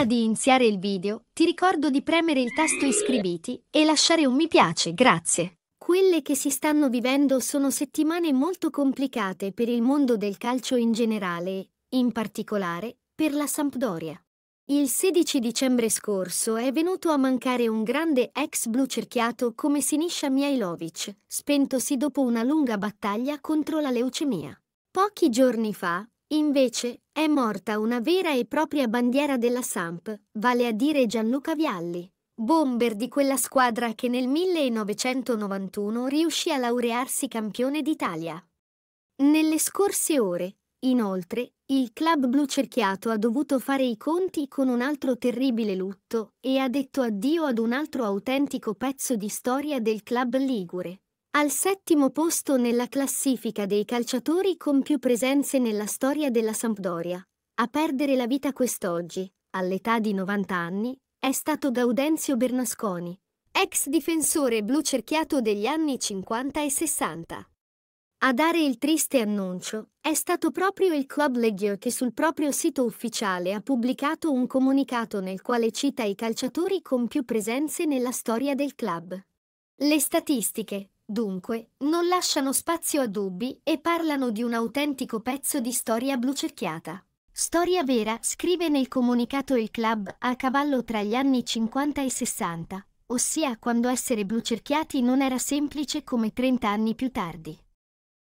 Prima di iniziare il video, ti ricordo di premere il tasto iscriviti e lasciare un mi piace, grazie. Quelle che si stanno vivendo sono settimane molto complicate per il mondo del calcio in generale, in particolare per la Sampdoria. Il 16 dicembre scorso è venuto a mancare un grande ex blu cerchiato come Sinisha Mihailovic, spentosi dopo una lunga battaglia contro la leucemia. Pochi giorni fa, Invece, è morta una vera e propria bandiera della Samp, vale a dire Gianluca Vialli, bomber di quella squadra che nel 1991 riuscì a laurearsi campione d'Italia. Nelle scorse ore, inoltre, il club blucerchiato ha dovuto fare i conti con un altro terribile lutto e ha detto addio ad un altro autentico pezzo di storia del club ligure, al settimo posto nella classifica dei calciatori con più presenze nella storia della Sampdoria. A perdere la vita quest'oggi, all'età di 90 anni, è stato Gaudenzio Bernasconi, ex difensore blu cerchiato degli anni 50 e 60. A dare il triste annuncio è stato proprio il Club Legieux che sul proprio sito ufficiale ha pubblicato un comunicato nel quale cita i calciatori con più presenze nella storia del club. Le statistiche dunque, non lasciano spazio a dubbi e parlano di un autentico pezzo di storia blucerchiata. Storia vera, scrive nel comunicato il club, a cavallo tra gli anni 50 e 60, ossia quando essere blucerchiati non era semplice come 30 anni più tardi.